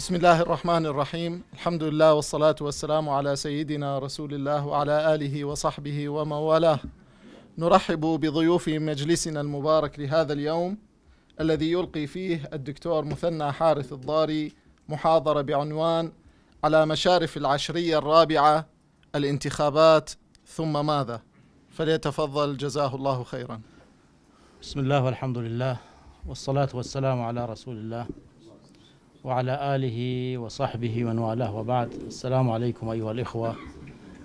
بسم الله الرحمن الرحيم الحمد لله والصلاة والسلام على سيدنا رسول الله وعلى آله وصحبه ومن نرحب بضيوف مجلسنا المبارك لهذا اليوم الذي يلقي فيه الدكتور مثنى حارث الضاري محاضرة بعنوان على مشارف العشرية الرابعة الانتخابات ثم ماذا فليتفضل جزاه الله خيرا بسم الله والحمد لله والصلاة والسلام على رسول الله وعلى آله وصحبه ومن والاه وبعد السلام عليكم أيها الإخوة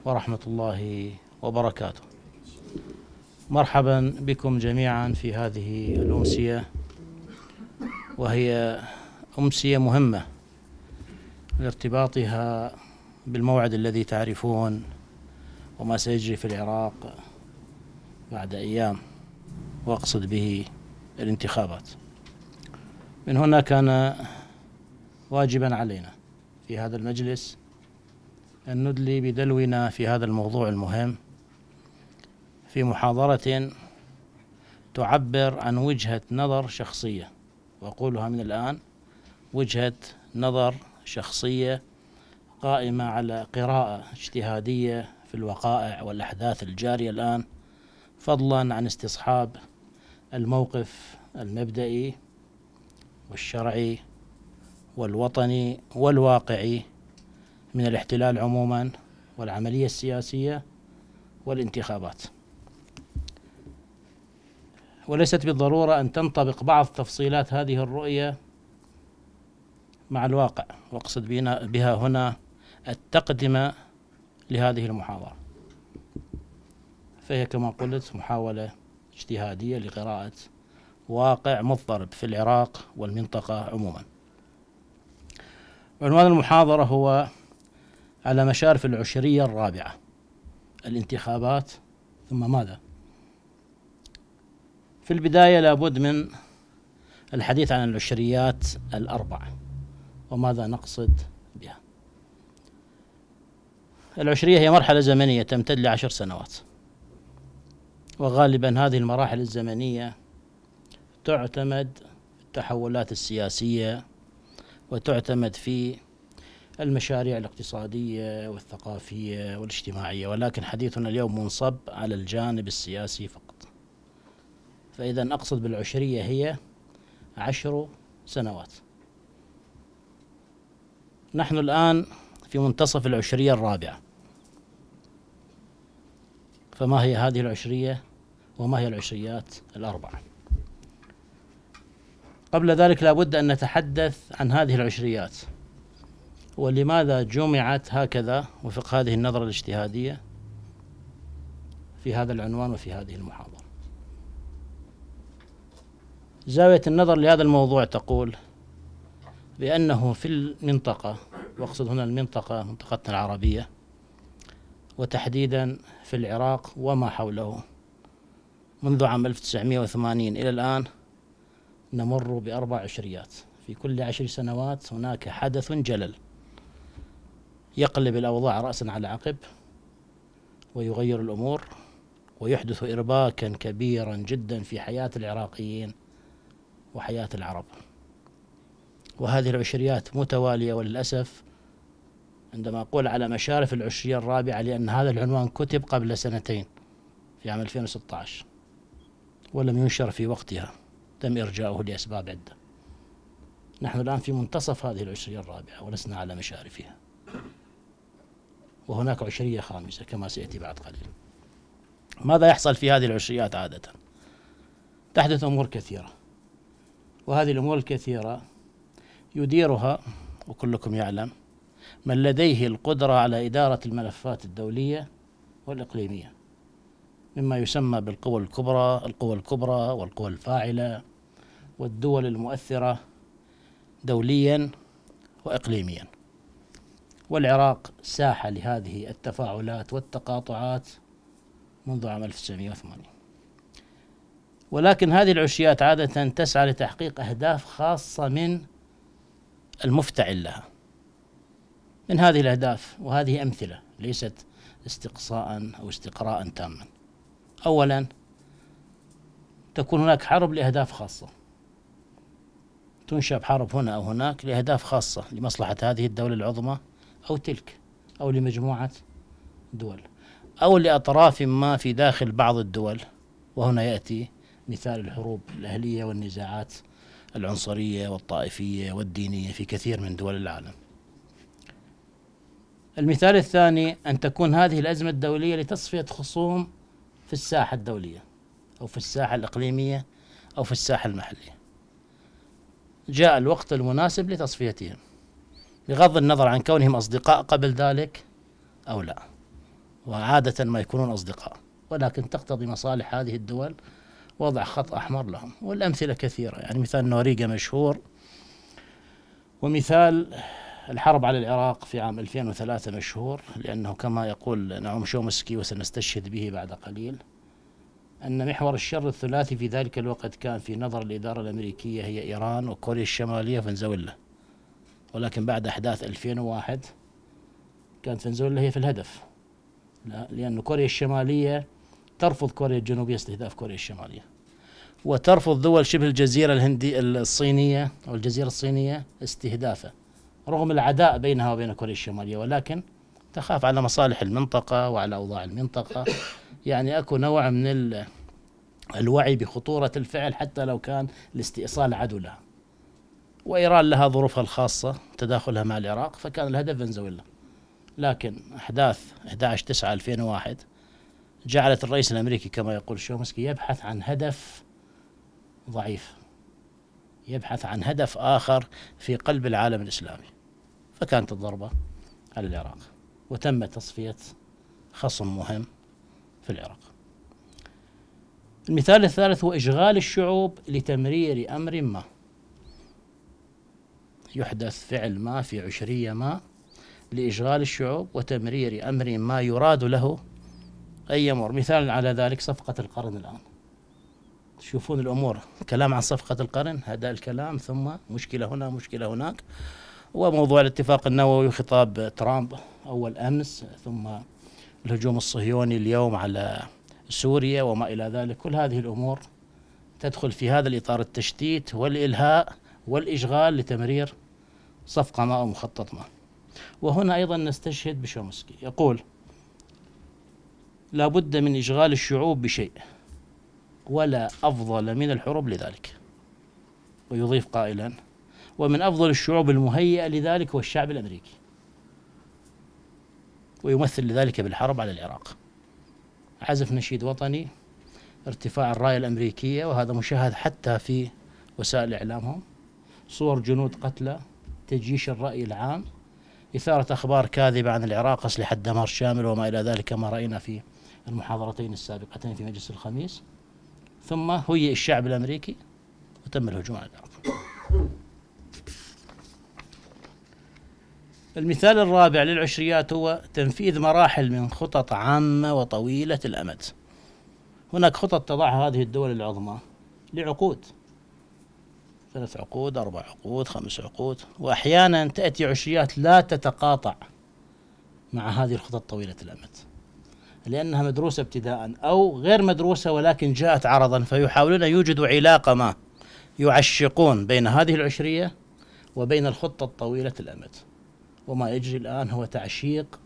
ورحمة الله وبركاته مرحبا بكم جميعا في هذه الأمسية وهي أمسية مهمة لارتباطها بالموعد الذي تعرفون وما سيجري في العراق بعد أيام وأقصد به الانتخابات من هنا كان واجبا علينا في هذا المجلس أن ندلي بدلونا في هذا الموضوع المهم في محاضرة تعبر عن وجهة نظر شخصية وأقولها من الآن وجهة نظر شخصية قائمة على قراءة اجتهادية في الوقائع والأحداث الجارية الآن فضلا عن استصحاب الموقف المبدئي والشرعي والوطني والواقعي من الاحتلال عموما والعملية السياسية والانتخابات وليست بالضرورة أن تنطبق بعض تفصيلات هذه الرؤية مع الواقع واقصد بها هنا التقدمة لهذه المحاضرة فهي كما قلت محاولة اجتهادية لقراءة واقع مضطرب في العراق والمنطقة عموماً عنوان المحاضرة هو على مشارف العشرية الرابعة الانتخابات ثم ماذا؟ في البداية لابد من الحديث عن العشريات الأربعة وماذا نقصد بها العشرية هي مرحلة زمنية تمتد لعشر سنوات وغالبا هذه المراحل الزمنية تعتمد التحولات السياسية وتعتمد في المشاريع الاقتصادية والثقافية والاجتماعية ولكن حديثنا اليوم منصب على الجانب السياسي فقط فإذا أقصد بالعشرية هي عشر سنوات نحن الآن في منتصف العشرية الرابعة فما هي هذه العشرية وما هي العشريات الأربعة قبل ذلك لابد أن نتحدث عن هذه العشريات ولماذا جمعت هكذا وفق هذه النظرة الاجتهادية في هذا العنوان وفي هذه المحاضرة زاوية النظر لهذا الموضوع تقول بأنه في المنطقة واقصد هنا المنطقة منطقتنا العربية وتحديدا في العراق وما حوله منذ عام 1980 إلى الآن نمر بأربع عشريات في كل عشر سنوات هناك حدث جلل يقلب الأوضاع رأسا على عقب ويغير الأمور ويحدث إرباكا كبيرا جدا في حياة العراقيين وحياة العرب وهذه العشريات متوالية وللأسف عندما أقول على مشارف العشرية الرابعة لأن هذا العنوان كتب قبل سنتين في عام 2016 ولم ينشر في وقتها تم إرجاؤه لأسباب عدة نحن الآن في منتصف هذه العشرية الرابعة ولسنا على مشارفها وهناك عشرية خامسة كما سيأتي بعد قليل ماذا يحصل في هذه العشريات عادة تحدث أمور كثيرة وهذه الأمور الكثيرة يديرها وكلكم يعلم من لديه القدرة على إدارة الملفات الدولية والإقليمية مما يسمى بالقوى الكبرى القوى الكبرى والقوى الفاعلة والدول المؤثرة دوليا وإقليميا والعراق ساحة لهذه التفاعلات والتقاطعات منذ عام 1980 ولكن هذه العشيات عادة تسعى لتحقيق أهداف خاصة من المفتعل لها من هذه الأهداف وهذه أمثلة ليست استقصاء أو استقراء تاما أولا تكون هناك حرب لأهداف خاصة تنشب حرب هنا أو هناك لأهداف خاصة لمصلحة هذه الدولة العظمى أو تلك أو لمجموعة دول أو لأطراف ما في داخل بعض الدول وهنا يأتي مثال الحروب الأهلية والنزاعات العنصرية والطائفية والدينية في كثير من دول العالم المثال الثاني أن تكون هذه الأزمة الدولية لتصفية خصوم في الساحة الدولية أو في الساحة الإقليمية أو في الساحة المحلية جاء الوقت المناسب لتصفيتهم بغض النظر عن كونهم أصدقاء قبل ذلك أو لا وعادة ما يكونون أصدقاء ولكن تقتضي مصالح هذه الدول وضع خط أحمر لهم والأمثلة كثيرة يعني مثال نوريجا مشهور ومثال الحرب على العراق في عام 2003 مشهور لأنه كما يقول نعوم شومسكي وسنستشهد به بعد قليل أن محور الشر الثلاثي في ذلك الوقت كان في نظر الإدارة الأمريكية هي إيران وكوريا الشمالية فنزويلا ولكن بعد أحداث 2001 كانت فنزويلا هي في الهدف لا لأن كوريا الشمالية ترفض كوريا الجنوبية استهداف كوريا الشمالية وترفض دول شبه الجزيرة الهندية الصينية أو الجزيرة الصينية استهدافه رغم العداء بينها وبين كوريا الشمالية ولكن تخاف على مصالح المنطقة وعلى أوضاع المنطقة يعني اكو نوع من الوعي بخطورة الفعل حتى لو كان الاستئصال عدو لها وإيران لها ظروفها الخاصة تداخلها مع العراق فكان الهدف فنزويلا لكن أحداث 11 9 2001 جعلت الرئيس الأمريكي كما يقول شومسكي يبحث عن هدف ضعيف يبحث عن هدف آخر في قلب العالم الإسلامي فكانت الضربة على العراق وتم تصفية خصم مهم في العراق المثال الثالث هو إشغال الشعوب لتمرير أمر ما يحدث فعل ما في عشرية ما لإشغال الشعوب وتمرير أمر ما يراد له أن يمر مثال على ذلك صفقة القرن الآن تشوفون الأمور كلام عن صفقة القرن هذا الكلام ثم مشكلة هنا مشكلة هناك وموضوع الاتفاق النووي وخطاب ترامب أول أمس ثم الهجوم الصهيوني اليوم على سوريا وما إلى ذلك كل هذه الأمور تدخل في هذا الإطار التشتيت والإلهاء والإشغال لتمرير صفقة ما أو مخطط ما وهنا أيضا نستشهد بشومسكي يقول لا بد من إشغال الشعوب بشيء ولا أفضل من الحروب لذلك ويضيف قائلا ومن أفضل الشعوب المهيئة لذلك هو الشعب الأمريكي ويمثل ذلك بالحرب على العراق عزف نشيد وطني ارتفاع الراية الأمريكية وهذا مشاهد حتى في وسائل إعلامهم صور جنود قتلى تجيش الرأي العام إثارة أخبار كاذبة عن العراق أسلحة دمار شامل وما إلى ذلك كما رأينا في المحاضرتين السابقتين في مجلس الخميس ثم هيئ الشعب الأمريكي وتم الهجوم على العراق المثال الرابع للعشريات هو تنفيذ مراحل من خطط عامة وطويلة الأمد هناك خطط تضعها هذه الدول العظمى لعقود ثلاث عقود أربع عقود خمس عقود وأحيانا تأتي عشريات لا تتقاطع مع هذه الخطط طويلة الأمد لأنها مدروسة ابتداء أو غير مدروسة ولكن جاءت عرضا فيحاولون يوجدوا علاقة ما يعشقون بين هذه العشرية وبين الخطة الطويلة الأمد وما يجري الآن هو تعشيق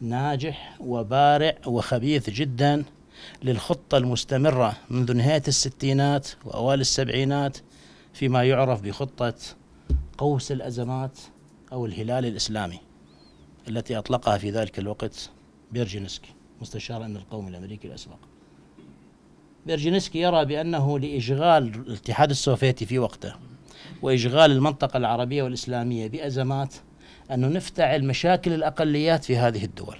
ناجح وبارع وخبيث جدا للخطة المستمرة منذ نهاية الستينات وأوائل السبعينات فيما يعرف بخطة قوس الأزمات أو الهلال الإسلامي التي أطلقها في ذلك الوقت بيرجينسكي مستشار أمن القومي الأمريكي الأسبق بيرجينسكي يرى بأنه لإشغال الاتحاد السوفيتي في وقته وإشغال المنطقة العربية والإسلامية بأزمات أن نفتعل مشاكل الأقليات في هذه الدول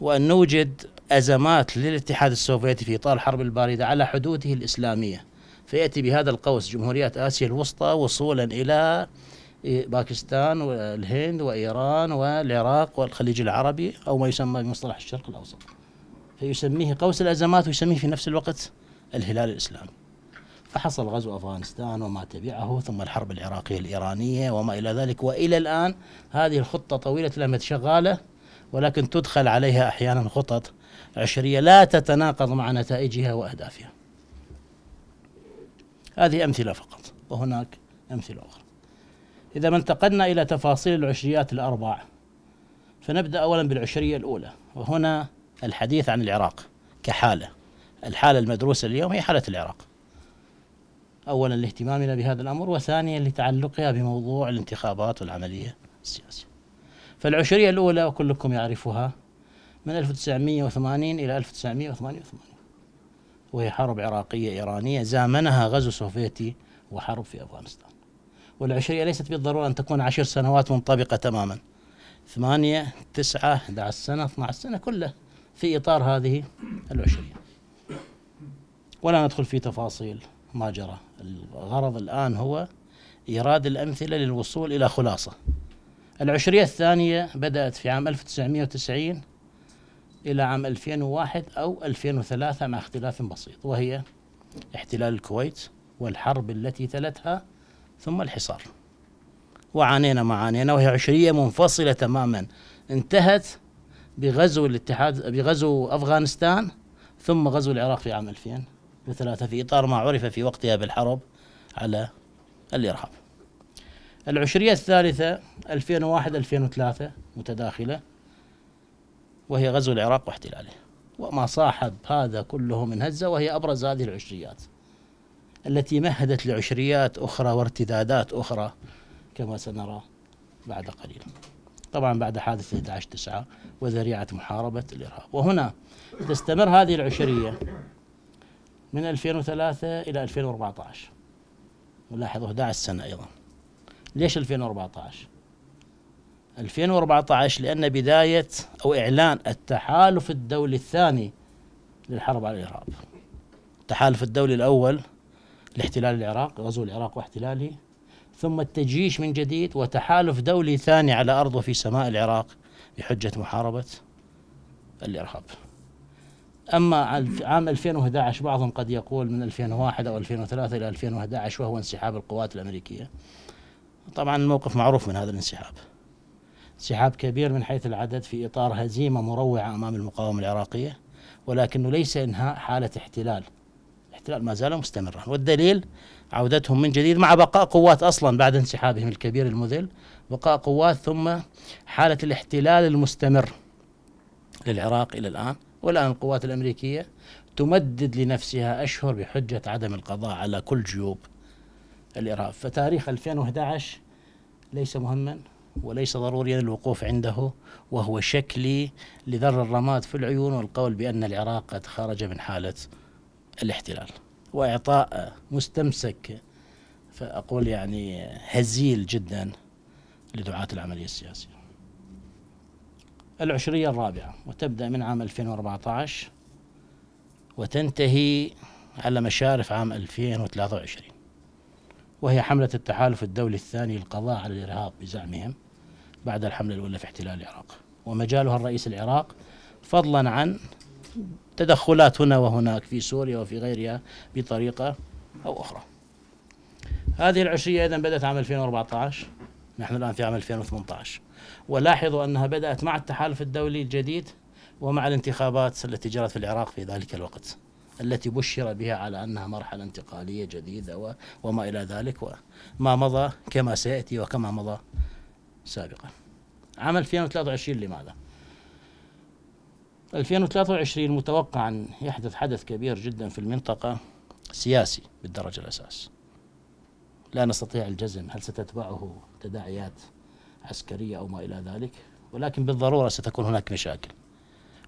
وأن نوجد أزمات للاتحاد السوفيتي في إطار الحرب الباردة على حدوده الإسلامية فيأتي بهذا القوس جمهوريات آسيا الوسطى وصولا إلى إيه، باكستان والهند وإيران والعراق والخليج العربي أو ما يسمى بمصطلح الشرق الأوسط فيسميه قوس الأزمات ويسميه في نفس الوقت الهلال الإسلامي حصل غزو افغانستان وما تبعه ثم الحرب العراقيه الايرانيه وما الى ذلك والى الان هذه الخطه طويله الامد شغاله ولكن تدخل عليها احيانا خطط عشريه لا تتناقض مع نتائجها واهدافها. هذه امثله فقط وهناك امثله اخرى. اذا ما انتقلنا الى تفاصيل العشريات الاربع فنبدا اولا بالعشريه الاولى وهنا الحديث عن العراق كحاله. الحاله المدروسه اليوم هي حاله العراق. أولا لاهتمامنا بهذا الأمر وثانيا لتعلقها بموضوع الانتخابات والعملية السياسية فالعشرية الأولى وكلكم يعرفها من 1980 إلى 1988 وهي حرب عراقية إيرانية زامنها غزو سوفيتي وحرب في أفغانستان والعشرية ليست بالضرورة أن تكون عشر سنوات منطبقة تماما ثمانية تسعة 11 سنة 12 سنة كلها في إطار هذه العشرية ولا ندخل في تفاصيل ما جرى الغرض الآن هو إيراد الأمثلة للوصول إلى خلاصة العشرية الثانية بدأت في عام 1990 إلى عام 2001 أو 2003 مع اختلاف بسيط وهي احتلال الكويت والحرب التي تلتها ثم الحصار وعانينا ما عانينا وهي عشرية منفصلة تماما انتهت بغزو الاتحاد بغزو أفغانستان ثم غزو العراق في عام 2000 وثلاثة في إطار ما عرف في وقتها بالحرب على الإرهاب العشرية الثالثة 2001-2003 متداخلة وهي غزو العراق واحتلاله وما صاحب هذا كله من هزة وهي أبرز هذه العشريات التي مهدت لعشريات أخرى وارتدادات أخرى كما سنرى بعد قليل طبعا بعد حادث 11 9 وذريعة محاربة الإرهاب وهنا تستمر هذه العشرية من 2003 إلى 2014 ولاحظوا 11 سنة أيضا ليش 2014 2014 لأن بداية أو إعلان التحالف الدولي الثاني للحرب على العراق التحالف الدولي الأول لاحتلال العراق غزو العراق واحتلاله ثم التجيش من جديد وتحالف دولي ثاني على أرض وفي سماء العراق بحجة محاربة الإرهاب أما عام 2011 بعضهم قد يقول من 2001 أو 2003 إلى 2011 وهو انسحاب القوات الأمريكية طبعا الموقف معروف من هذا الانسحاب انسحاب كبير من حيث العدد في إطار هزيمة مروعة أمام المقاومة العراقية ولكنه ليس إنهاء حالة احتلال الاحتلال ما زال مستمرا والدليل عودتهم من جديد مع بقاء قوات أصلا بعد انسحابهم الكبير المذل بقاء قوات ثم حالة الاحتلال المستمر للعراق إلى الآن والآن القوات الأمريكية تمدد لنفسها أشهر بحجة عدم القضاء على كل جيوب الإرهاب فتاريخ 2011 ليس مهما وليس ضروريا الوقوف عنده وهو شكلي لذر الرماد في العيون والقول بأن العراق قد خرج من حالة الاحتلال وإعطاء مستمسك فأقول يعني هزيل جدا لدعاة العملية السياسية العشرية الرابعة وتبدأ من عام 2014 وتنتهي على مشارف عام 2023 وهي حملة التحالف الدولي الثاني للقضاء على الإرهاب بزعمهم بعد الحملة الأولى في احتلال العراق ومجالها الرئيس العراق فضلا عن تدخلات هنا وهناك في سوريا وفي غيرها بطريقة أو أخرى هذه العشرية إذا بدأت عام 2014 نحن الآن في عام 2018 ولاحظوا أنها بدأت مع التحالف الدولي الجديد ومع الانتخابات التي جرت في العراق في ذلك الوقت التي بشر بها على أنها مرحلة انتقالية جديدة وما إلى ذلك وما مضى كما سيأتي وكما مضى سابقا عام 2023 لماذا؟ 2023 متوقع أن يحدث حدث كبير جدا في المنطقة سياسي بالدرجة الأساس لا نستطيع الجزم هل ستتبعه تداعيات عسكرية أو ما إلى ذلك ولكن بالضرورة ستكون هناك مشاكل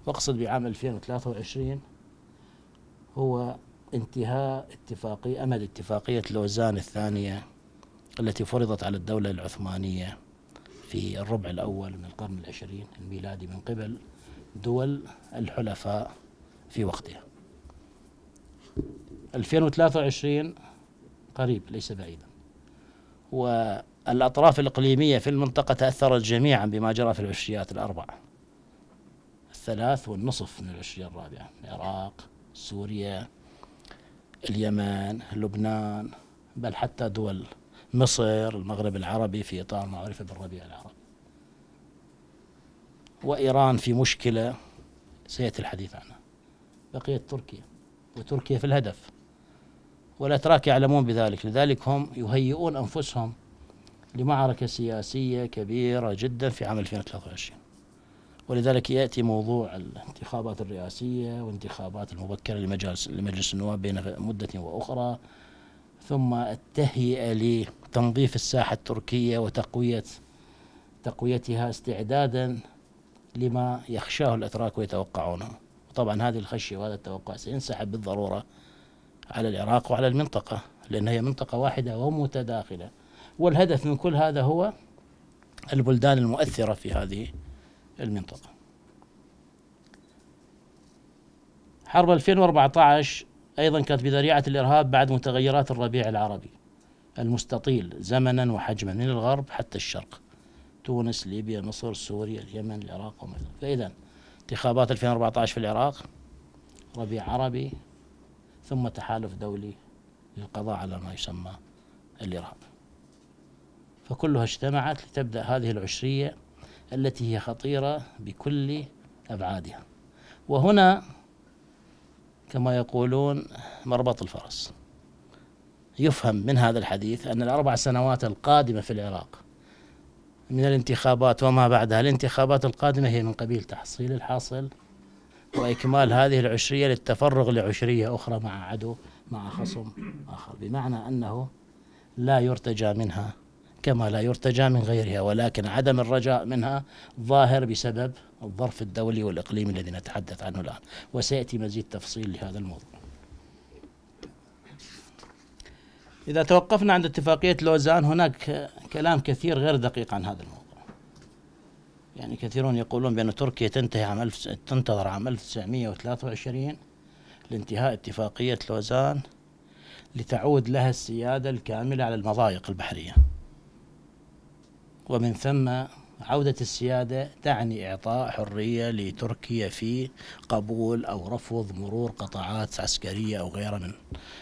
وأقصد بعام 2023 هو انتهاء اتفاقية أمد اتفاقية لوزان الثانية التي فرضت على الدولة العثمانية في الربع الأول من القرن العشرين الميلادي من قبل دول الحلفاء في وقتها 2023 قريب ليس بعيدا و الأطراف الإقليمية في المنطقة تأثرت جميعا بما جرى في العشريات الأربع الثلاث والنصف من العشرية الرابعة العراق سوريا اليمن لبنان بل حتى دول مصر المغرب العربي في إطار ما عرف بالربيع العربي وإيران في مشكلة سيأتي الحديث عنها بقيت تركيا وتركيا في الهدف والأتراك يعلمون بذلك لذلك هم يهيئون أنفسهم لمعركة سياسية كبيرة جدا في عام 2023 ولذلك يأتي موضوع الانتخابات الرئاسية وانتخابات المبكرة لمجلس, لمجلس النواب بين مدة وأخرى ثم التهيئة لتنظيف الساحة التركية وتقوية تقويتها استعدادا لما يخشاه الأتراك ويتوقعونه طبعا هذه الخشية وهذا التوقع سينسحب بالضرورة على العراق وعلى المنطقة لأن هي منطقة واحدة ومتداخلة والهدف من كل هذا هو البلدان المؤثرة في هذه المنطقة حرب 2014 أيضا كانت بذريعة الإرهاب بعد متغيرات الربيع العربي المستطيل زمنا وحجما من الغرب حتى الشرق تونس ليبيا مصر سوريا اليمن العراق ومثلا فإذا انتخابات 2014 في العراق ربيع عربي ثم تحالف دولي للقضاء على ما يسمى الإرهاب فكلها اجتمعت لتبدأ هذه العشرية التي هي خطيرة بكل أبعادها وهنا كما يقولون مربط الفرس يفهم من هذا الحديث أن الأربع سنوات القادمة في العراق من الانتخابات وما بعدها الانتخابات القادمة هي من قبيل تحصيل الحاصل وإكمال هذه العشرية للتفرغ لعشرية أخرى مع عدو مع خصم آخر بمعنى أنه لا يرتجى منها محكمة لا يرتجى من غيرها ولكن عدم الرجاء منها ظاهر بسبب الظرف الدولي والإقليمي الذي نتحدث عنه الآن وسيأتي مزيد تفصيل لهذا الموضوع إذا توقفنا عند اتفاقية لوزان هناك كلام كثير غير دقيق عن هذا الموضوع يعني كثيرون يقولون بأن تركيا تنتهي عام الف تنتظر عام 1923 لانتهاء اتفاقية لوزان لتعود لها السيادة الكاملة على المضايق البحرية ومن ثم عودة السيادة تعني إعطاء حرية لتركيا في قبول أو رفض مرور قطاعات عسكرية أو غيرها من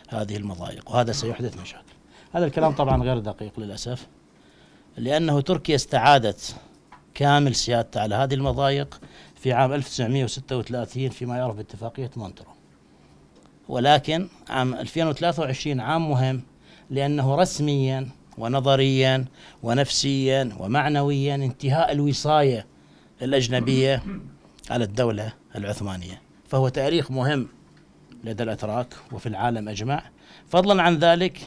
هذه المضايق وهذا سيحدث مشاكل هذا الكلام طبعا غير دقيق للأسف لأنه تركيا استعادت كامل سيادتها على هذه المضايق في عام 1936 فيما يعرف باتفاقية مونترو ولكن عام 2023 عام مهم لأنه رسميا ونظريا ونفسيا ومعنويا انتهاء الوصايه الاجنبيه على الدوله العثمانيه فهو تاريخ مهم لدى الاتراك وفي العالم اجمع فضلا عن ذلك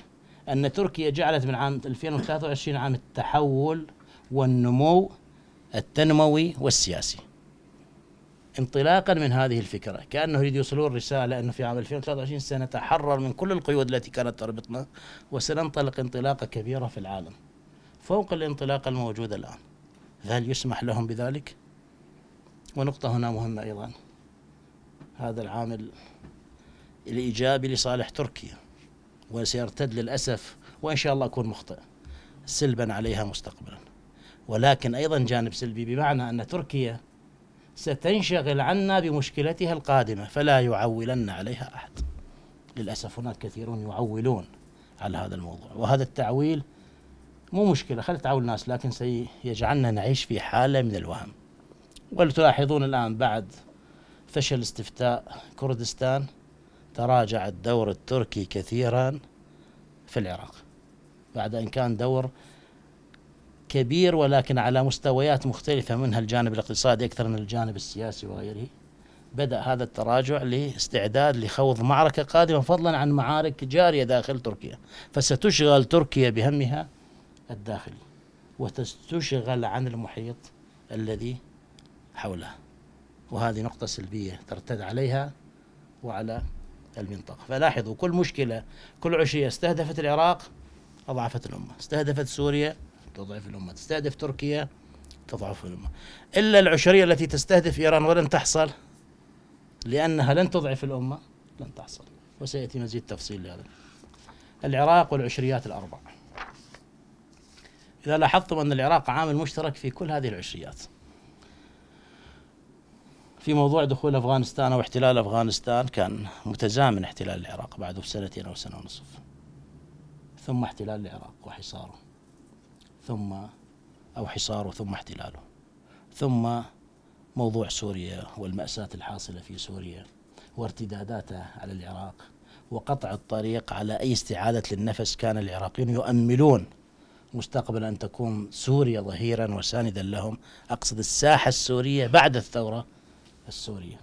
ان تركيا جعلت من عام 2023 عام التحول والنمو التنموي والسياسي انطلاقا من هذه الفكره كانه يريد يوصلون رساله انه في عام 2023 سنتحرر من كل القيود التي كانت تربطنا وسننطلق انطلاقه كبيره في العالم فوق الانطلاقه الموجوده الان فهل يسمح لهم بذلك ونقطه هنا مهمه ايضا هذا العامل الايجابي لصالح تركيا وسيرتد للاسف وان شاء الله اكون مخطئ سلبا عليها مستقبلا ولكن ايضا جانب سلبي بمعنى ان تركيا ستنشغل عنا بمشكلتها القادمة فلا يعولن عليها أحد للأسف هناك كثيرون يعولون على هذا الموضوع وهذا التعويل مو مشكلة خلي تعول الناس لكن سيجعلنا نعيش في حالة من الوهم ولتلاحظون الآن بعد فشل استفتاء كردستان تراجع الدور التركي كثيرا في العراق بعد أن كان دور كبير ولكن على مستويات مختلفة منها الجانب الاقتصادي أكثر من الجانب السياسي وغيره بدأ هذا التراجع لاستعداد لخوض معركة قادمة فضلا عن معارك جارية داخل تركيا فستشغل تركيا بهمها الداخلي وتستشغل عن المحيط الذي حولها وهذه نقطة سلبية ترتد عليها وعلى المنطقة فلاحظوا كل مشكلة كل عشية استهدفت العراق أضعفت الأمة استهدفت سوريا تضعف الأمة تستهدف تركيا تضعف الأمة إلا العشرية التي تستهدف إيران ولن تحصل لأنها لن تضعف الأمة لن تحصل وسيأتي مزيد تفصيل لهذا العراق والعشريات الأربع إذا لاحظتم أن العراق عامل مشترك في كل هذه العشريات في موضوع دخول أفغانستان أو احتلال أفغانستان كان متزامن احتلال العراق بعده بسنتين أو سنة ونصف ثم احتلال العراق وحصاره ثم أو حصاره ثم احتلاله ثم موضوع سوريا والمأساة الحاصلة في سوريا وارتداداتها على العراق وقطع الطريق على أي استعادة للنفس كان العراقيون يؤملون مستقبلا أن تكون سوريا ظهيرا وساندا لهم أقصد الساحة السورية بعد الثورة السورية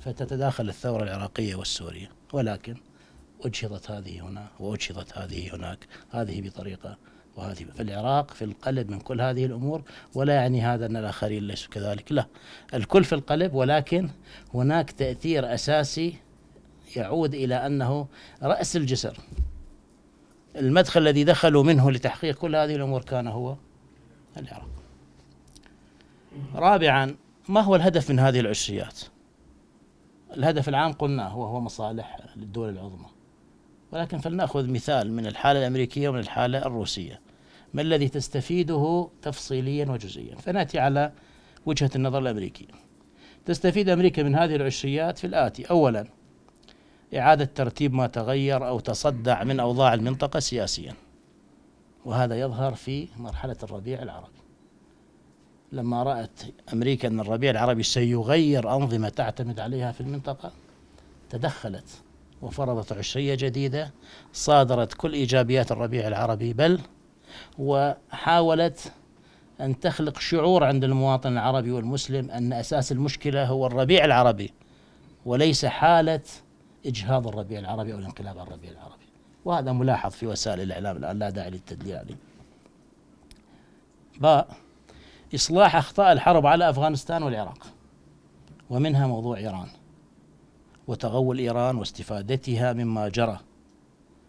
فتتداخل الثورة العراقية والسورية ولكن أجهضت هذه هنا وأجهضت هذه هناك هذه بطريقة وهذه في العراق في القلب من كل هذه الأمور ولا يعني هذا أن الآخرين ليسوا كذلك لا الكل في القلب ولكن هناك تأثير أساسي يعود إلى أنه رأس الجسر المدخل الذي دخلوا منه لتحقيق كل هذه الأمور كان هو العراق رابعا ما هو الهدف من هذه العشريات الهدف العام قلناه وهو مصالح الدول العظمى ولكن فلنأخذ مثال من الحالة الأمريكية ومن الحالة الروسية ما الذي تستفيده تفصيليا وجزئيا فنأتي على وجهة النظر الأمريكية تستفيد أمريكا من هذه العشريات في الآتي أولا إعادة ترتيب ما تغير أو تصدع من أوضاع المنطقة سياسيا وهذا يظهر في مرحلة الربيع العربي لما رأت أمريكا أن الربيع العربي سيغير أنظمة تعتمد عليها في المنطقة تدخلت وفرضت عشرية جديدة صادرت كل إيجابيات الربيع العربي بل وحاولت أن تخلق شعور عند المواطن العربي والمسلم أن أساس المشكلة هو الربيع العربي وليس حالة إجهاض الربيع العربي أو الانقلاب على الربيع العربي وهذا ملاحظ في وسائل الإعلام الآن لا داعي للتدليل عليه باء إصلاح أخطاء الحرب على أفغانستان والعراق ومنها موضوع إيران وتغول إيران واستفادتها مما جرى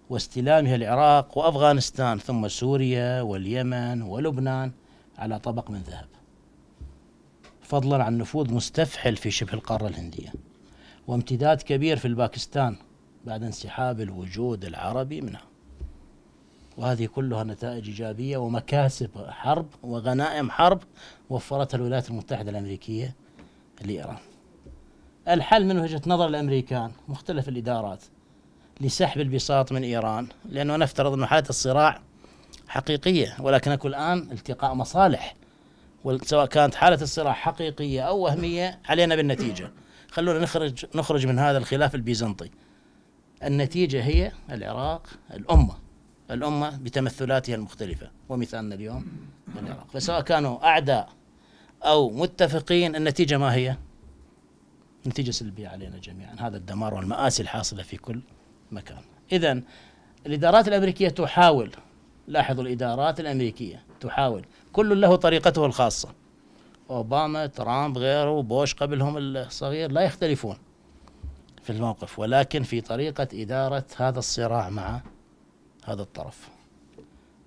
واستلامها العراق وافغانستان ثم سوريا واليمن ولبنان على طبق من ذهب. فضلا عن نفوذ مستفحل في شبه القاره الهنديه. وامتداد كبير في الباكستان بعد انسحاب الوجود العربي منها. وهذه كلها نتائج ايجابيه ومكاسب حرب وغنائم حرب وفرتها الولايات المتحده الامريكيه لايران. الحل من وجهه نظر الامريكان مختلف الادارات لسحب البساط من إيران لأنه نفترض أن حالة الصراع حقيقية ولكن أكو الآن التقاء مصالح سواء كانت حالة الصراع حقيقية أو وهمية علينا بالنتيجة خلونا نخرج نخرج من هذا الخلاف البيزنطي النتيجة هي العراق الأمة الأمة بتمثلاتها المختلفة ومثالنا اليوم العراق فسواء كانوا أعداء أو متفقين النتيجة ما هي؟ نتيجة سلبية علينا جميعا هذا الدمار والمآسي الحاصلة في كل مكان إذا الإدارات الأمريكية تحاول لاحظوا الإدارات الأمريكية تحاول كل له طريقته الخاصة أوباما ترامب غيره بوش قبلهم الصغير لا يختلفون في الموقف ولكن في طريقة إدارة هذا الصراع مع هذا الطرف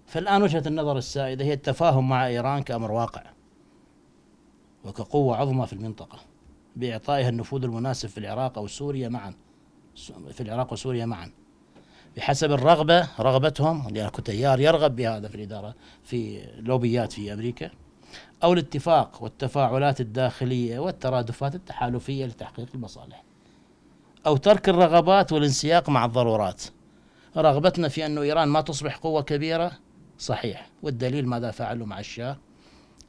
فالآن وجهة النظر السائدة هي التفاهم مع إيران كأمر واقع وكقوة عظمى في المنطقة بإعطائها النفوذ المناسب في العراق أو سوريا معا في العراق وسوريا معا بحسب الرغبة رغبتهم لأن يعني تيار يرغب بهذا في الإدارة في لوبيات في أمريكا أو الاتفاق والتفاعلات الداخلية والترادفات التحالفية لتحقيق المصالح أو ترك الرغبات والانسياق مع الضرورات رغبتنا في أن إيران ما تصبح قوة كبيرة صحيح والدليل ماذا فعلوا مع الشاه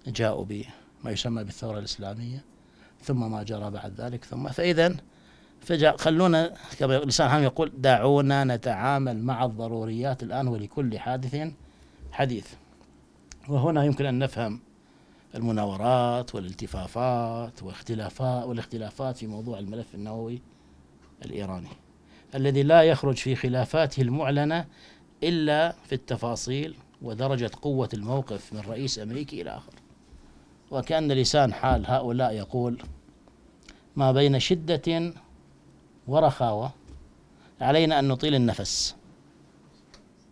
جاءوا بما يسمى بالثورة الإسلامية ثم ما جرى بعد ذلك ثم فإذا فخلونا كما لسان الحال يقول دعونا نتعامل مع الضروريات الآن ولكل حادث حديث وهنا يمكن أن نفهم المناورات والالتفافات واختلافات والاختلافات في موضوع الملف النووي الإيراني الذي لا يخرج في خلافاته المعلنة إلا في التفاصيل ودرجة قوة الموقف من رئيس أمريكي إلى آخر وكأن لسان حال هؤلاء يقول ما بين شدة ورخاوة علينا أن نطيل النفس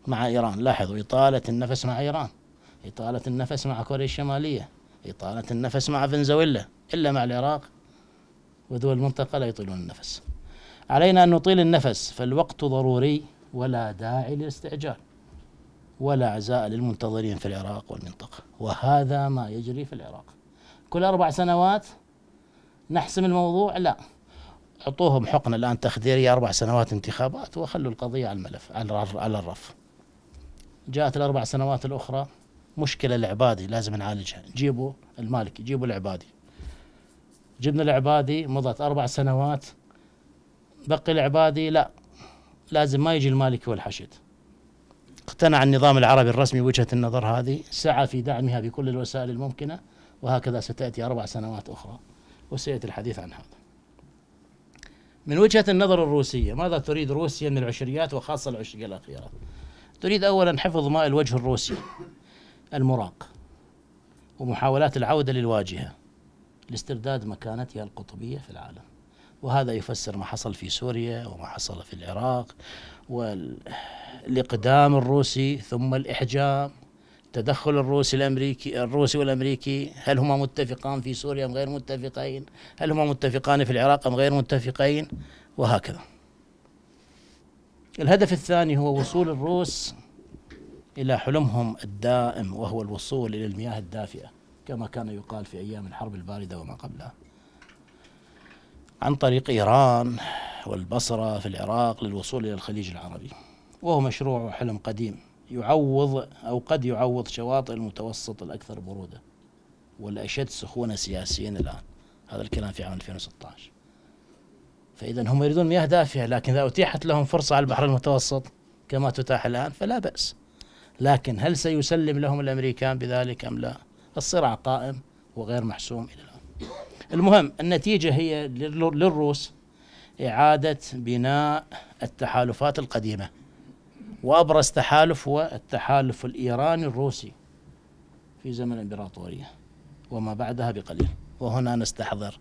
مع إيران لاحظوا إطالة النفس مع إيران إطالة النفس مع كوريا الشمالية إطالة النفس مع فنزويلا إلا مع العراق ودول المنطقة لا يطيلون النفس علينا أن نطيل النفس فالوقت ضروري ولا داعي للاستعجال ولا عزاء للمنتظرين في العراق والمنطقة وهذا ما يجري في العراق كل أربع سنوات نحسم الموضوع لا اعطوهم حقنه الان تخديريه اربع سنوات انتخابات وخلوا القضيه على الملف على الرف جاءت الاربع سنوات الاخرى مشكله العبادي لازم نعالجها جيبوا المالكي جيبوا العبادي جبنا العبادي مضت اربع سنوات بقي العبادي لا لازم ما يجي المالكي والحشد اقتنع النظام العربي الرسمي وجهة النظر هذه سعى في دعمها بكل الوسائل الممكنة وهكذا ستأتي أربع سنوات أخرى وسيأتي الحديث عن هذا من وجهة النظر الروسية ماذا تريد روسيا من العشريات وخاصة العشرية الأخيرة تريد أولا حفظ ماء الوجه الروسي المراق ومحاولات العودة للواجهة لاسترداد مكانتها القطبية في العالم وهذا يفسر ما حصل في سوريا وما حصل في العراق والإقدام الروسي ثم الإحجام تدخل الروسي الامريكي الروسي والامريكي هل هما متفقان في سوريا ام غير متفقين؟ هل هما متفقان في العراق ام غير متفقين؟ وهكذا. الهدف الثاني هو وصول الروس الى حلمهم الدائم وهو الوصول الى المياه الدافئه كما كان يقال في ايام الحرب البارده وما قبلها. عن طريق ايران والبصره في العراق للوصول الى الخليج العربي وهو مشروع وحلم قديم يعوض أو قد يعوض شواطئ المتوسط الأكثر برودة والأشد سخونة سياسيا الآن هذا الكلام في عام 2016 فإذا هم يريدون مياه دافئة لكن إذا أتيحت لهم فرصة على البحر المتوسط كما تتاح الآن فلا بأس لكن هل سيسلم لهم الأمريكان بذلك أم لا الصراع قائم وغير محسوم إلى الآن المهم النتيجة هي للروس إعادة بناء التحالفات القديمة وأبرز تحالف هو التحالف الإيراني الروسي في زمن الإمبراطورية وما بعدها بقليل وهنا نستحضر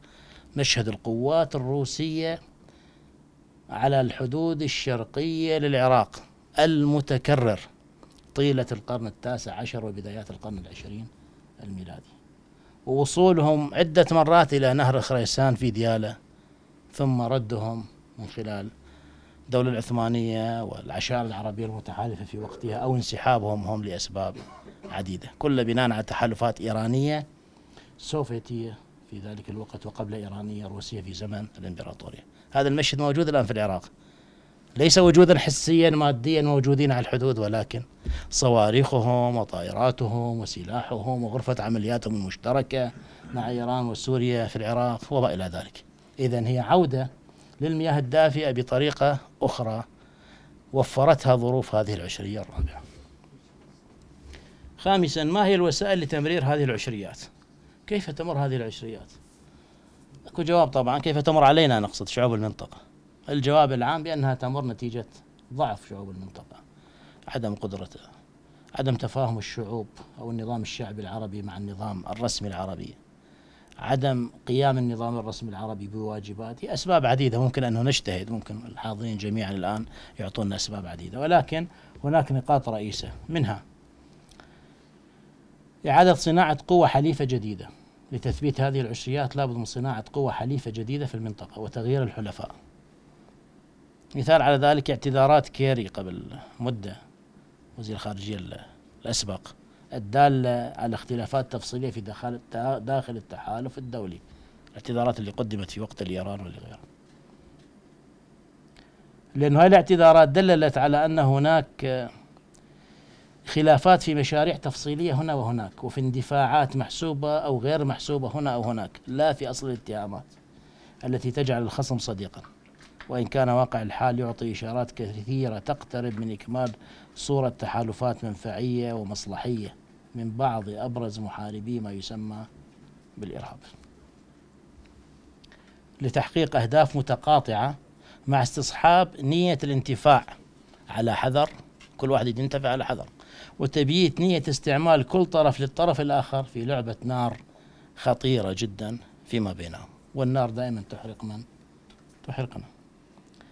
مشهد القوات الروسية على الحدود الشرقية للعراق المتكرر طيلة القرن التاسع عشر وبدايات القرن العشرين الميلادي ووصولهم عدة مرات إلى نهر خريسان في ديالة ثم ردهم من خلال الدولة العثمانية والعشائر العربية المتحالفة في وقتها أو انسحابهم هم لأسباب عديدة كل بناء على تحالفات إيرانية سوفيتية في ذلك الوقت وقبل إيرانية روسية في زمن الإمبراطورية هذا المشهد موجود الآن في العراق ليس وجودا حسيا ماديا موجودين على الحدود ولكن صواريخهم وطائراتهم وسلاحهم وغرفة عملياتهم المشتركة مع إيران وسوريا في العراق وما إلى ذلك إذا هي عودة للمياه الدافئة بطريقة أخرى وفرتها ظروف هذه العشرية الرابعة خامسا ما هي الوسائل لتمرير هذه العشريات كيف تمر هذه العشريات اكو جواب طبعا كيف تمر علينا نقصد شعوب المنطقة الجواب العام بأنها تمر نتيجة ضعف شعوب المنطقة عدم قدرته عدم تفاهم الشعوب أو النظام الشعبي العربي مع النظام الرسمي العربي عدم قيام النظام الرسمي العربي بواجباته أسباب عديدة ممكن أنه نجتهد ممكن الحاضرين جميعا الآن يعطونا أسباب عديدة ولكن هناك نقاط رئيسة منها إعادة صناعة قوة حليفة جديدة لتثبيت هذه العشريات لابد من صناعة قوة حليفة جديدة في المنطقة وتغيير الحلفاء مثال على ذلك اعتذارات كيري قبل مدة وزير الخارجية الأسبق الدالة على اختلافات تفصيلية في داخل داخل التحالف الدولي الاعتذارات اللي قدمت في وقت لإيران ولغيرها لأن هاي الاعتذارات دللت على أن هناك خلافات في مشاريع تفصيلية هنا وهناك وفي اندفاعات محسوبة أو غير محسوبة هنا أو هناك لا في أصل الاتهامات التي تجعل الخصم صديقا وإن كان واقع الحال يعطي إشارات كثيرة تقترب من إكمال صورة تحالفات منفعية ومصلحية من بعض أبرز محاربي ما يسمى بالإرهاب لتحقيق أهداف متقاطعة مع استصحاب نية الانتفاع على حذر كل واحد ينتفع على حذر وتبييت نية استعمال كل طرف للطرف الآخر في لعبة نار خطيرة جدا فيما بينهم والنار دائما تحرق من؟ تحرقنا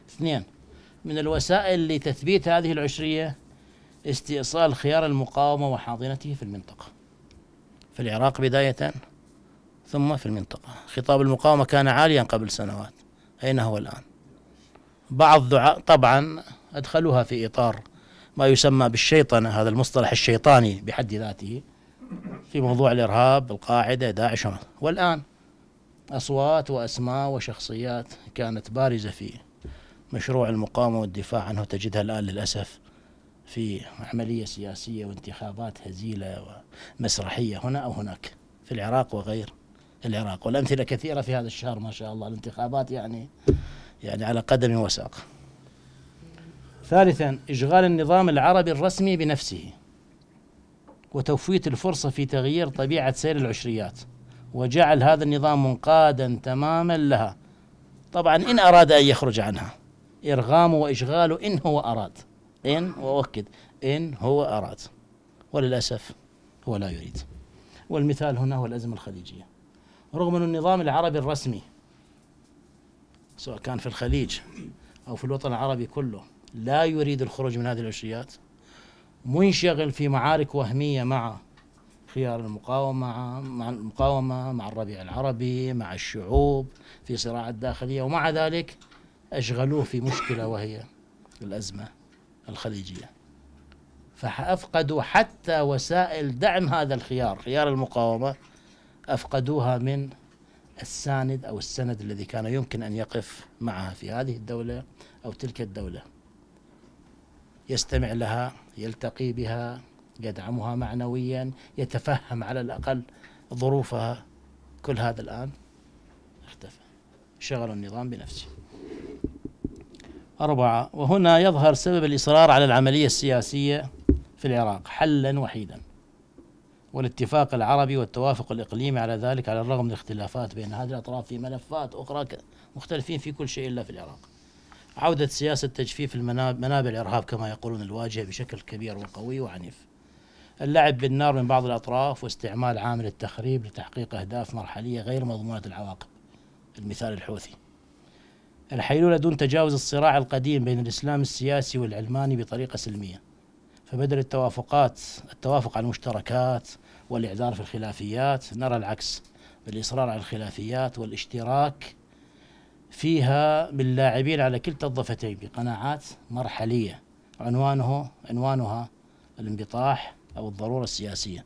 اثنين من الوسائل لتثبيت هذه العشرية استئصال خيار المقاومة وحاضنته في المنطقة في العراق بداية ثم في المنطقة خطاب المقاومة كان عاليا قبل سنوات أين هو الآن بعض دعاء طبعا أدخلوها في إطار ما يسمى بالشيطنة هذا المصطلح الشيطاني بحد ذاته في موضوع الإرهاب القاعدة داعش والآن أصوات وأسماء وشخصيات كانت بارزة في مشروع المقاومة والدفاع عنه تجدها الآن للأسف في عملية سياسية وانتخابات هزيلة ومسرحية هنا أو هناك في العراق وغير العراق والأمثلة كثيرة في هذا الشهر ما شاء الله الانتخابات يعني يعني على قدم وساق ثالثا إشغال النظام العربي الرسمي بنفسه وتفويت الفرصة في تغيير طبيعة سير العشريات وجعل هذا النظام منقادا تماما لها طبعا إن أراد أن يخرج عنها إرغامه وإشغاله إن هو أراد إن وأؤكد إن هو أراد وللأسف هو لا يريد والمثال هنا هو الأزمة الخليجية رغم أن النظام العربي الرسمي سواء كان في الخليج أو في الوطن العربي كله لا يريد الخروج من هذه العشريات منشغل في معارك وهمية مع خيار المقاومة مع المقاومة مع الربيع العربي مع الشعوب في صراعات داخلية ومع ذلك أشغلوه في مشكلة وهي الأزمة الخليجية فأفقدوا حتى وسائل دعم هذا الخيار خيار المقاومة أفقدوها من الساند أو السند الذي كان يمكن أن يقف معها في هذه الدولة أو تلك الدولة يستمع لها يلتقي بها يدعمها معنويا يتفهم على الأقل ظروفها كل هذا الآن اختفى شغل النظام بنفسه أربعة وهنا يظهر سبب الإصرار على العملية السياسية في العراق حلا وحيدا والاتفاق العربي والتوافق الإقليمي على ذلك على الرغم من الاختلافات بين هذه الأطراف في ملفات أخرى مختلفين في كل شيء إلا في العراق عودة سياسة تجفيف منابع الإرهاب كما يقولون الواجهة بشكل كبير وقوي وعنيف اللعب بالنار من بعض الأطراف واستعمال عامل التخريب لتحقيق أهداف مرحلية غير مضمونة العواقب المثال الحوثي الحيلولة دون تجاوز الصراع القديم بين الإسلام السياسي والعلماني بطريقة سلمية فبدل التوافقات التوافق على المشتركات والإعذار في الخلافيات نرى العكس بالإصرار على الخلافيات والاشتراك فيها باللاعبين على كلتا الضفتين بقناعات مرحلية عنوانه عنوانها الانبطاح أو الضرورة السياسية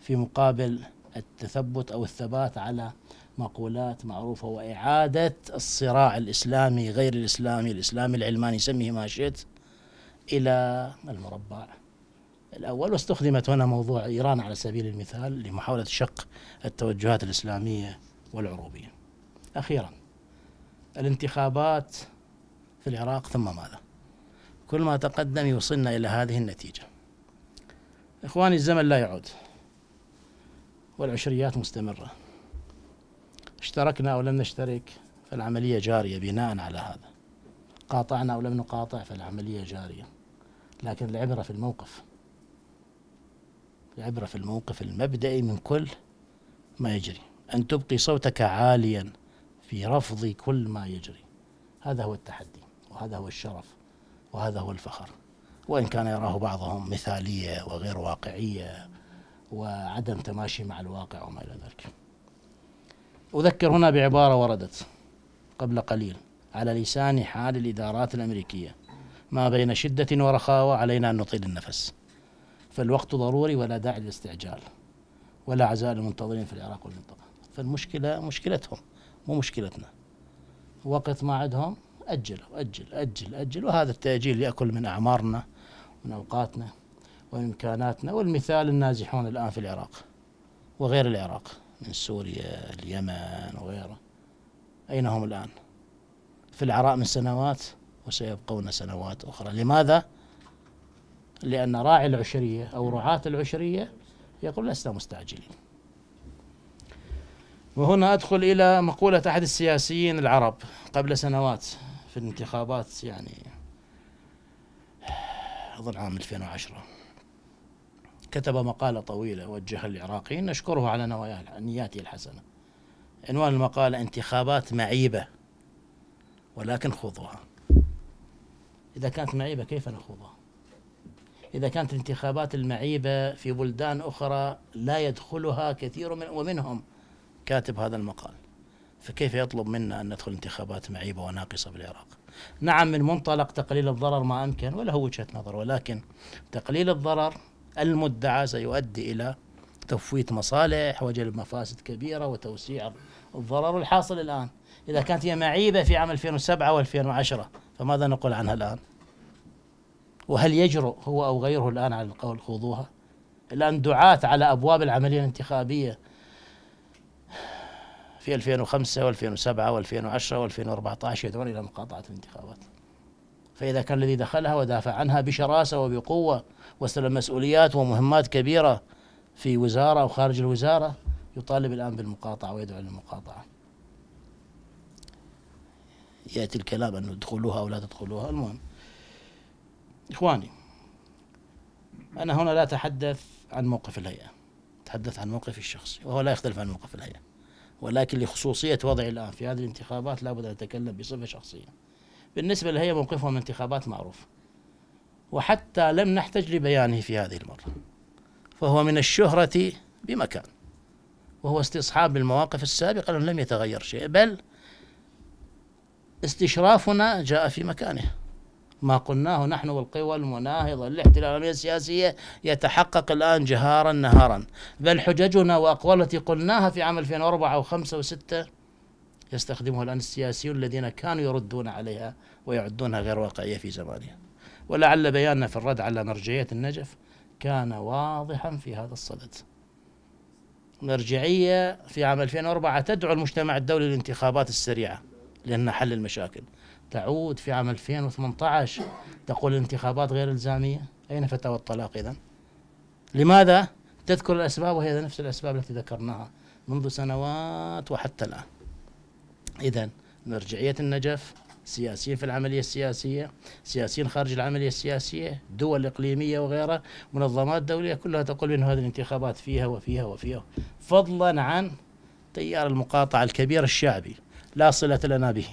في مقابل التثبت أو الثبات على مقولات معروفة وإعادة الصراع الإسلامي غير الإسلامي الإسلامي العلماني سميه ما شئت إلى المربع الأول واستخدمت هنا موضوع إيران على سبيل المثال لمحاولة شق التوجهات الإسلامية والعروبية أخيرا الانتخابات في العراق ثم ماذا كل ما تقدم يوصلنا إلى هذه النتيجة إخواني الزمن لا يعود والعشريات مستمرة اشتركنا أو لم نشترك فالعملية جارية بناء على هذا قاطعنا أو لم نقاطع فالعملية جارية لكن العبرة في الموقف العبرة في الموقف المبدئي من كل ما يجري أن تبقي صوتك عاليا في رفض كل ما يجري هذا هو التحدي وهذا هو الشرف وهذا هو الفخر وإن كان يراه بعضهم مثالية وغير واقعية وعدم تماشي مع الواقع وما إلى ذلك أذكر هنا بعبارة وردت قبل قليل على لسان حال الإدارات الأمريكية ما بين شدة ورخاوة علينا أن نطيل النفس فالوقت ضروري ولا داعي للاستعجال ولا عزاء المنتظرين في العراق والمنطقة فالمشكلة مشكلتهم مو مشكلتنا وقت ما عندهم أجل أجل أجل أجل وهذا التأجيل يأكل من أعمارنا من أوقاتنا وإمكاناتنا والمثال النازحون الآن في العراق وغير العراق من سوريا اليمن وغيره أين هم الآن في العراء من سنوات وسيبقون سنوات أخرى لماذا لأن راعي العشرية أو رعاة العشرية يقول لسنا مستعجلين وهنا أدخل إلى مقولة أحد السياسيين العرب قبل سنوات في الانتخابات يعني أظن عام 2010 كتب مقالة طويلة وجهها للعراقيين نشكره على نواياه نياته الحسنة عنوان المقالة انتخابات معيبة ولكن خوضوها إذا كانت معيبة كيف نخوضها إذا كانت الانتخابات المعيبة في بلدان أخرى لا يدخلها كثير من ومنهم كاتب هذا المقال فكيف يطلب منا أن ندخل انتخابات معيبة وناقصة بالعراق نعم من منطلق تقليل الضرر ما أمكن وله وجهة نظر ولكن تقليل الضرر المدعى سيؤدي إلى تفويت مصالح وجلب مفاسد كبيرة وتوسيع الضرر الحاصل الآن إذا كانت هي معيبة في عام 2007 و2010 فماذا نقول عنها الآن وهل يجرؤ هو أو غيره الآن على القول خوضوها الآن دعاة على أبواب العملية الانتخابية في 2005 و2007 و2010 و2014 يدعون إلى مقاطعة الانتخابات فإذا كان الذي دخلها ودافع عنها بشراسة وبقوة واستلم مسؤوليات ومهمات كبيرة في وزارة وخارج الوزارة يطالب الآن بالمقاطعة ويدعو للمقاطعة يأتي الكلام أنه ادخلوها أو لا تدخلوها المهم إخواني أنا هنا لا أتحدث عن موقف الهيئة أتحدث عن موقفي الشخصي وهو لا يختلف عن موقف الهيئة ولكن لخصوصية وضعي الآن في هذه الانتخابات لابد أن أتكلم بصفة شخصية بالنسبة للهيئة موقفها من الانتخابات معروف وحتى لم نحتج لبيانه في هذه المرة فهو من الشهرة بمكان وهو استصحاب المواقف السابقة لم يتغير شيء بل استشرافنا جاء في مكانه ما قلناه نحن والقوى المناهضة للاحتلالية السياسية يتحقق الآن جهارا نهارا بل حججنا وأقوال التي قلناها في عام 2004 و5 و6 يستخدمها الآن السياسيون الذين كانوا يردون عليها ويعدونها غير واقعية في زمانها ولعل بياننا في الرد على مرجعية النجف كان واضحا في هذا الصدد مرجعية في عام 2004 تدعو المجتمع الدولي للانتخابات السريعة لأن حل المشاكل تعود في عام 2018 تقول الانتخابات غير الزامية أين فتاوى الطلاق إذا لماذا تذكر الأسباب وهي نفس الأسباب التي ذكرناها منذ سنوات وحتى الآن إذا مرجعية النجف سياسيين في العملية السياسية سياسيين خارج العملية السياسية دول إقليمية وغيرها منظمات دولية كلها تقول بأن هذه الانتخابات فيها وفيها وفيها فضلا عن تيار المقاطعة الكبير الشعبي لا صلة لنا به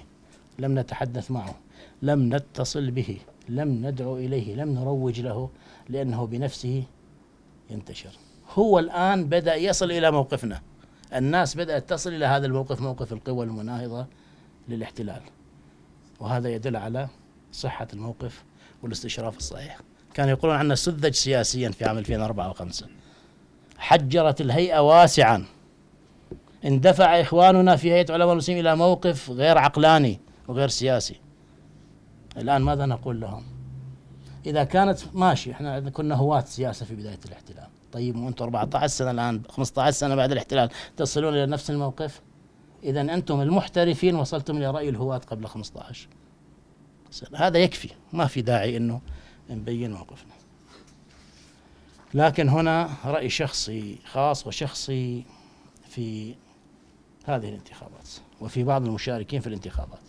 لم نتحدث معه لم نتصل به لم ندعو إليه لم نروج له لأنه بنفسه ينتشر هو الآن بدأ يصل إلى موقفنا الناس بدأت تصل إلى هذا الموقف موقف القوى المناهضة للاحتلال وهذا يدل على صحة الموقف والاستشراف الصحيح كان يقولون عنا سذج سياسيا في عام 2004 و5 حجرت الهيئة واسعا اندفع إخواننا في هيئة علماء المسلمين إلى موقف غير عقلاني وغير سياسي الآن ماذا نقول لهم إذا كانت ماشي احنا كنا هواة سياسة في بداية الاحتلال طيب وانتم 14 سنة الآن 15 سنة بعد الاحتلال تصلون إلى نفس الموقف إذا أنتم المحترفين وصلتم إلى رأي الهواة قبل 15 هذا يكفي ما في داعي أنه نبين موقفنا لكن هنا رأي شخصي خاص وشخصي في هذه الانتخابات وفي بعض المشاركين في الانتخابات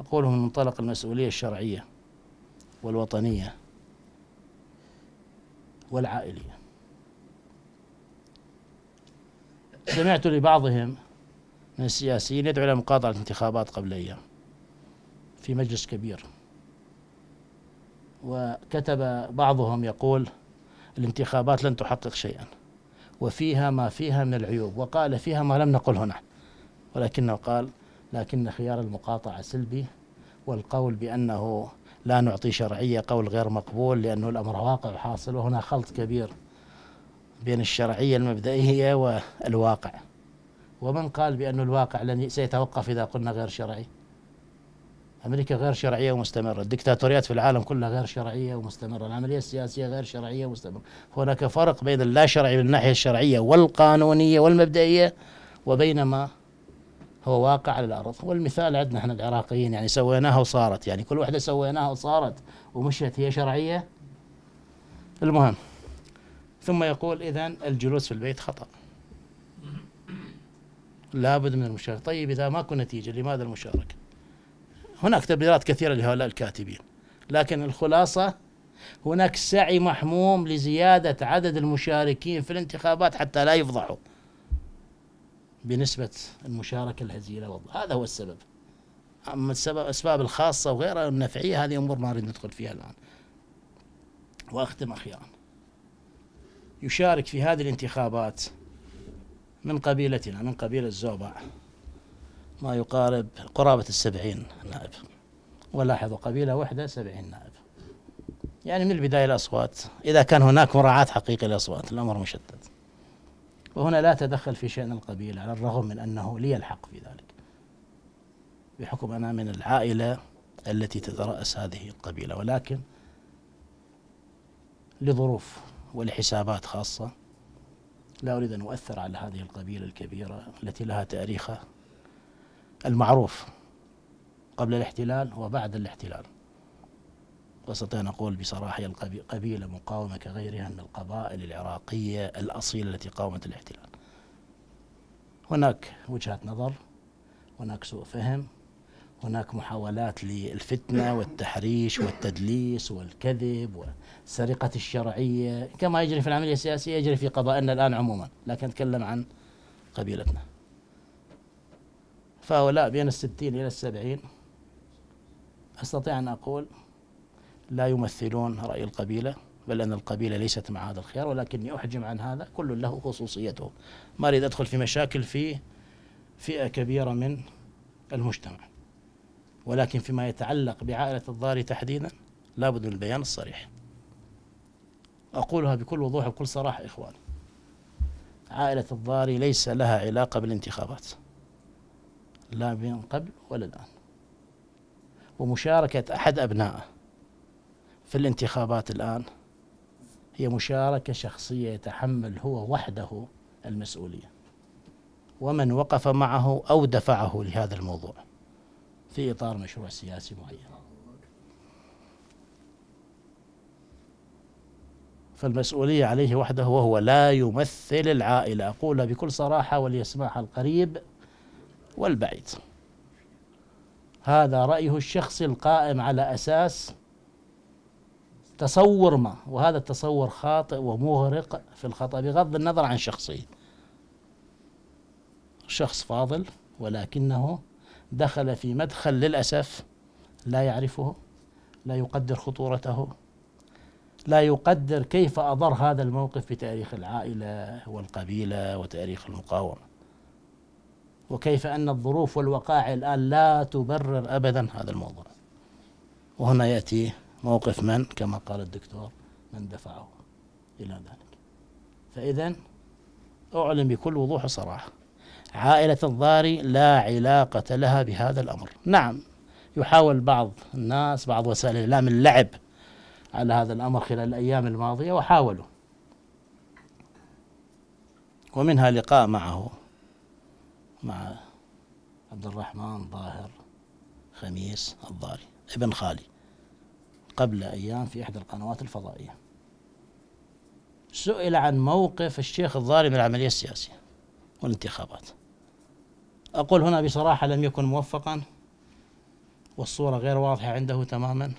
أقوله من منطلق المسؤولية الشرعية والوطنية والعائلية سمعت لبعضهم من السياسيين يدعو إلى مقاطعة الانتخابات قبل أيام في مجلس كبير وكتب بعضهم يقول الانتخابات لن تحقق شيئا وفيها ما فيها من العيوب وقال فيها ما لم نقل هنا ولكنه قال لكن خيار المقاطعة سلبي والقول بأنه لا نعطي شرعية قول غير مقبول لأنه الأمر واقع حاصل وهنا خلط كبير بين الشرعية المبدئية والواقع ومن قال بأن الواقع لن سيتوقف إذا قلنا غير شرعي أمريكا غير شرعية ومستمرة الدكتاتوريات في العالم كلها غير شرعية ومستمرة العملية السياسية غير شرعية ومستمرة هناك فرق بين اللا شرعي من الناحية الشرعية والقانونية والمبدئية وبين ما هو واقع على الأرض والمثال عندنا احنا العراقيين يعني سويناها وصارت يعني كل واحدة سويناها وصارت ومشت هي شرعية المهم ثم يقول إذا الجلوس في البيت خطأ لابد من المشاركة طيب إذا ماكو نتيجة لماذا المشاركة هناك تبريرات كثيرة لهؤلاء الكاتبين لكن الخلاصة هناك سعي محموم لزيادة عدد المشاركين في الانتخابات حتى لا يفضحوا بنسبة المشاركة الهزيلة والله. هذا هو السبب أما السبب أسباب الخاصة وغيرها النفعية هذه أمور ما اريد ندخل فيها الآن وأختم أخيرا يشارك في هذه الانتخابات من قبيلتنا من قبيلة الزوبع ما يقارب قرابة السبعين نائب ولاحظوا قبيلة واحدة سبعين نائب يعني من البداية الأصوات إذا كان هناك مراعاة حقيقية للأصوات الأمر مشدد وهنا لا تدخل في شأن القبيلة على الرغم من أنه لي الحق في ذلك بحكم أنا من العائلة التي تترأس هذه القبيلة ولكن لظروف ولحسابات خاصة لا أريد أن أؤثر على هذه القبيلة الكبيرة التي لها تاريخها المعروف قبل الاحتلال وبعد الاحتلال واستطيع ان اقول بصراحه القبيله مقاومه كغيرها من القبائل العراقيه الاصيله التي قاومت الاحتلال. هناك وجهه نظر، هناك سوء فهم، هناك محاولات للفتنة والتحريش والتدليس والكذب والسرقة الشرعية كما يجري في العملية السياسية يجري في قضائنا الآن عموما لكن أتكلم عن قبيلتنا فهؤلاء بين الستين إلى السبعين أستطيع أن أقول لا يمثلون رأي القبيلة بل أن القبيلة ليست مع هذا الخيار ولكني أحجم عن هذا كل له خصوصيته ما أريد أدخل في مشاكل في فئة كبيرة من المجتمع ولكن فيما يتعلق بعائلة الضاري تحديدا لابد من البيان الصريح أقولها بكل وضوح وبكل صراحة إخواني عائلة الضاري ليس لها علاقة بالانتخابات لا من قبل ولا الآن ومشاركة أحد أبنائه في الانتخابات الآن هي مشاركة شخصية يتحمل هو وحده المسؤولية ومن وقف معه أو دفعه لهذا الموضوع في إطار مشروع سياسي معين فالمسؤولية عليه وحده وهو لا يمثل العائلة أقولها بكل صراحة وليسمعها القريب والبعيد هذا رأيه الشخصي القائم على أساس تصور ما وهذا التصور خاطئ ومغرق في الخطأ بغض النظر عن شخصه شخص فاضل ولكنه دخل في مدخل للأسف لا يعرفه لا يقدر خطورته لا يقدر كيف أضر هذا الموقف بتاريخ العائلة والقبيلة وتاريخ المقاومة وكيف أن الظروف والوقائع الآن لا تبرر أبدا هذا الموضوع وهنا يأتي موقف من كما قال الدكتور من دفعه إلى ذلك فإذا أعلن بكل وضوح وصراحة عائلة الضاري لا علاقة لها بهذا الأمر نعم يحاول بعض الناس بعض وسائل الإعلام اللعب على هذا الأمر خلال الأيام الماضية وحاولوا ومنها لقاء معه مع عبد الرحمن ظاهر خميس الضاري ابن خالي قبل أيام في إحدى القنوات الفضائية سئل عن موقف الشيخ الضاري من العملية السياسية والانتخابات أقول هنا بصراحة لم يكن موفقا والصورة غير واضحة عنده تماما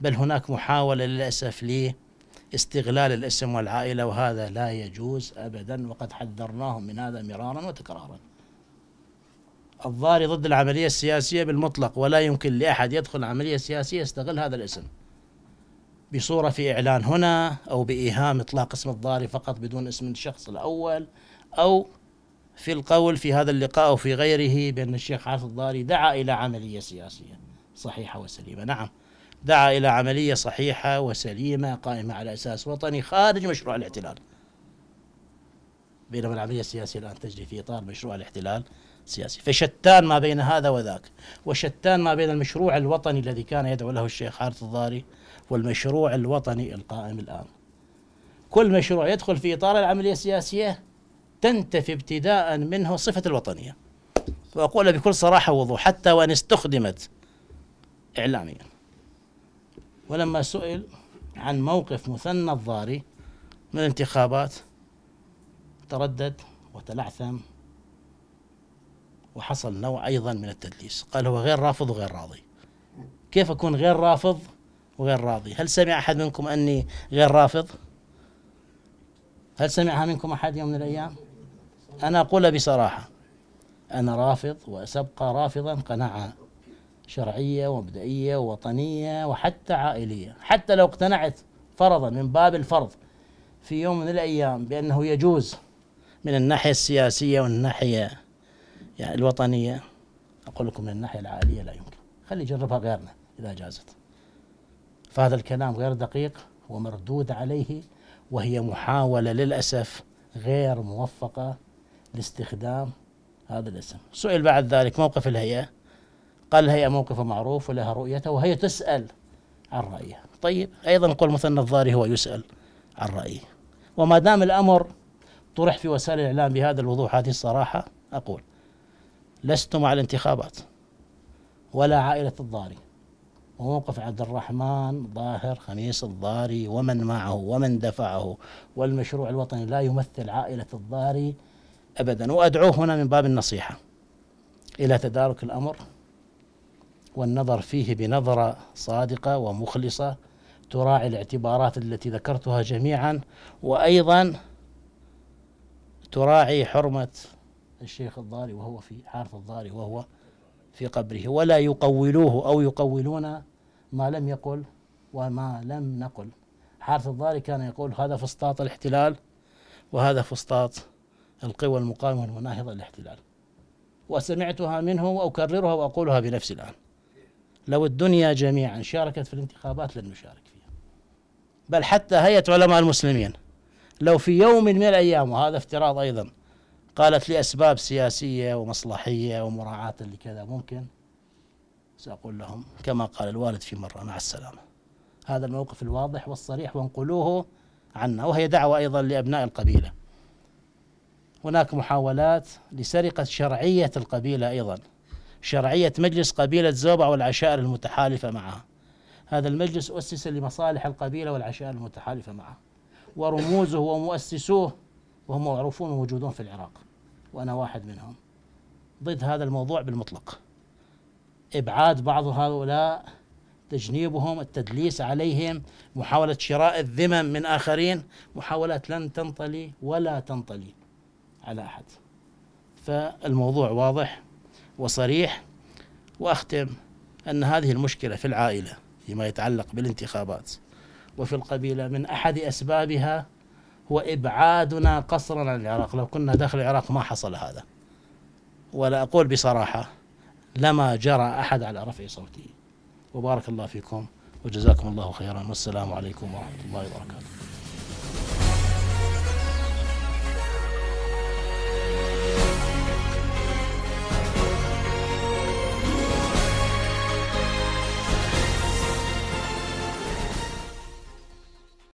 بل هناك محاولة للأسف لاستغلال الاسم والعائلة وهذا لا يجوز أبدا وقد حذرناهم من هذا مرارا وتكرارا الضاري ضد العملية السياسية بالمطلق ولا يمكن لأحد يدخل عملية سياسية يستغل هذا الاسم بصورة في إعلان هنا أو بإيهام إطلاق اسم الضاري فقط بدون اسم الشخص الأول أو في القول في هذا اللقاء وفي غيره بأن الشيخ حافظ الضاري دعا إلى عملية سياسية صحيحة وسليمة نعم دعا إلى عملية صحيحة وسليمة قائمة على أساس وطني خارج مشروع الاحتلال بينما العملية السياسية الآن تجري في إطار مشروع الاحتلال السياسي فشتان ما بين هذا وذاك وشتان ما بين المشروع الوطني الذي كان يدعو له الشيخ حارت الضاري والمشروع الوطني القائم الآن كل مشروع يدخل في إطار العملية السياسية تنتفي ابتداء منه صفة الوطنية وأقول بكل صراحة ووضوح حتى وإن استخدمت إعلاميا ولما سئل عن موقف مثنى الضاري من الانتخابات تردد وتلعثم وحصل نوع أيضا من التدليس قال هو غير رافض وغير راضي كيف أكون غير رافض وغير راضي هل سمع أحد منكم أني غير رافض هل سمعها منكم أحد يوم من الأيام أنا أقول بصراحة أنا رافض وسأبقى رافضا قناعة شرعية ومبدئية ووطنية وحتى عائلية حتى لو اقتنعت فرضا من باب الفرض في يوم من الأيام بأنه يجوز من الناحية السياسية والناحية يعني الوطنية أقول لكم من الناحية العائلية لا يمكن خلي يجربها غيرنا إذا جازت فهذا الكلام غير دقيق ومردود عليه وهي محاولة للأسف غير موفقة لاستخدام هذا الاسم سئل بعد ذلك موقف الهيئة قال الهيئة موقف معروف ولها رؤيتها وهي تسأل عن رأيها طيب أيضا يقول مثلا الضاري هو يسأل عن رأيه وما دام الأمر طرح في وسائل الإعلام بهذا الوضوح هذه الصراحة أقول لست مع الانتخابات ولا عائلة الضاري وموقف عبد الرحمن ظاهر خميس الضاري ومن معه ومن دفعه والمشروع الوطني لا يمثل عائلة الضاري أبدا وأدعوه هنا من باب النصيحة إلى تدارك الأمر والنظر فيه بنظرة صادقة ومخلصة تراعي الاعتبارات التي ذكرتها جميعا وأيضا تراعي حرمة الشيخ الضاري وهو في حارث الضاري وهو في قبره ولا يقولوه أو يقولون ما لم يقل وما لم نقل حارث الضاري كان يقول هذا فسطاط الاحتلال وهذا فسطاط القوى المقاومة المناهضة للاحتلال وسمعتها منه وأكررها وأقولها بنفسي الآن لو الدنيا جميعا شاركت في الانتخابات لن نشارك فيها بل حتى هيئة علماء المسلمين لو في يوم من الأيام وهذا افتراض أيضا قالت لأسباب سياسية ومصلحية ومراعاة لكذا ممكن سأقول لهم كما قال الوالد في مرة مع السلامة هذا الموقف الواضح والصريح وانقلوه عنا وهي دعوة أيضا لأبناء القبيلة هناك محاولات لسرقة شرعية القبيلة أيضا شرعية مجلس قبيلة زوبع والعشائر المتحالفة معها هذا المجلس أسس لمصالح القبيلة والعشائر المتحالفة معها ورموزه ومؤسسوه وهم معروفون وموجودون في العراق وأنا واحد منهم ضد هذا الموضوع بالمطلق إبعاد بعض هؤلاء تجنيبهم التدليس عليهم محاولة شراء الذمم من آخرين محاولات لن تنطلي ولا تنطلي على أحد فالموضوع واضح وصريح وأختم أن هذه المشكلة في العائلة فيما يتعلق بالانتخابات وفي القبيلة من أحد أسبابها هو إبعادنا قصرا عن العراق لو كنا داخل العراق ما حصل هذا ولا أقول بصراحة لما جرى أحد على رفع صوته وبارك الله فيكم وجزاكم الله خيرا والسلام عليكم ورحمة الله وبركاته